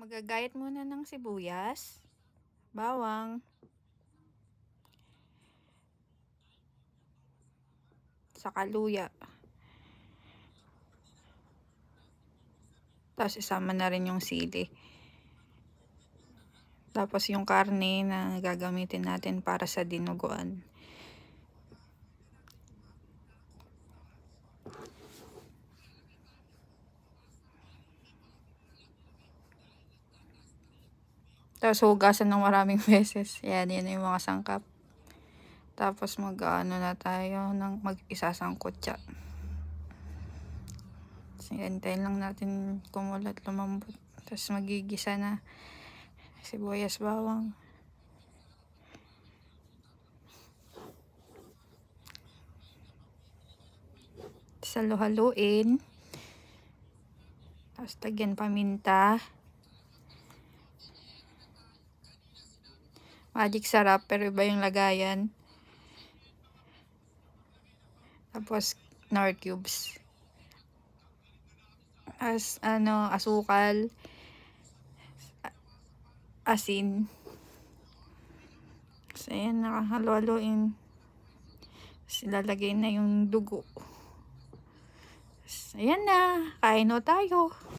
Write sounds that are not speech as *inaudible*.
Magagayat muna ng sibuyas, bawang, saka luya. Tapos isama na rin yung sili. Tapos yung karne na gagamitin natin para sa dinuguan. Tapos hugasan ng maraming *laughs* beses. Yan, yan yung mga sangkap. Tapos mag-ano na tayo ng mag-isasangkot siya. Hintayin lang natin kumulat, lumambot. Tapos magigisa na sibuyas bawang. Saluhaluin. Tapos tagyan paminta. Paminta. magic sarap pero iba yung lagayan tapos nor cubes as ano asukal asin so ayan nakahalo-haloin lalagay na yung dugo ayan na kain o tayo